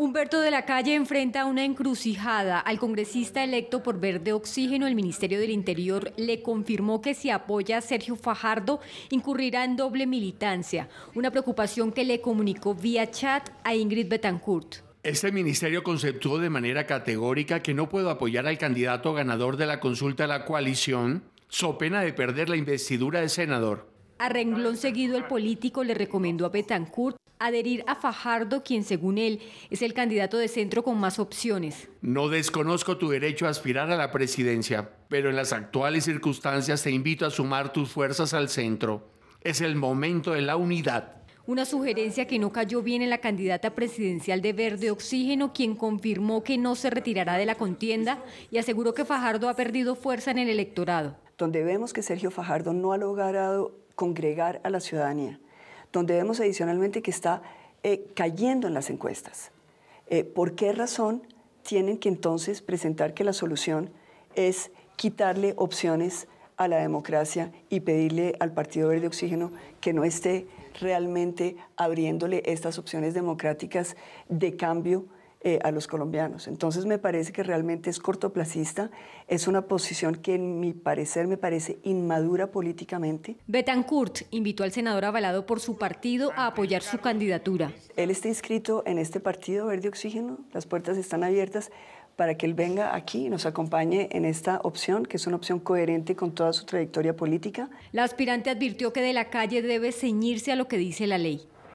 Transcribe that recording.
Humberto de la Calle enfrenta una encrucijada. Al congresista electo por Verde Oxígeno, el Ministerio del Interior le confirmó que si apoya a Sergio Fajardo, incurrirá en doble militancia. Una preocupación que le comunicó vía chat a Ingrid Betancourt. Este ministerio conceptuó de manera categórica que no puedo apoyar al candidato ganador de la consulta a la coalición, so pena de perder la investidura de senador. A renglón seguido, el político le recomendó a Betancourt adherir a Fajardo, quien según él es el candidato de centro con más opciones. No desconozco tu derecho a aspirar a la presidencia, pero en las actuales circunstancias te invito a sumar tus fuerzas al centro. Es el momento de la unidad. Una sugerencia que no cayó bien en la candidata presidencial de Verde Oxígeno, quien confirmó que no se retirará de la contienda y aseguró que Fajardo ha perdido fuerza en el electorado. Donde vemos que Sergio Fajardo no ha logrado congregar a la ciudadanía, donde vemos adicionalmente que está eh, cayendo en las encuestas. Eh, ¿Por qué razón tienen que entonces presentar que la solución es quitarle opciones a la democracia y pedirle al Partido Verde Oxígeno que no esté realmente abriéndole estas opciones democráticas de cambio? Eh, a los colombianos. Entonces me parece que realmente es cortoplacista, es una posición que en mi parecer me parece inmadura políticamente. Betancourt invitó al senador avalado por su partido a apoyar su candidatura. Él está inscrito en este partido Verde Oxígeno, las puertas están abiertas para que él venga aquí y nos acompañe en esta opción, que es una opción coherente con toda su trayectoria política. La aspirante advirtió que de la calle debe ceñirse a lo que dice la ley.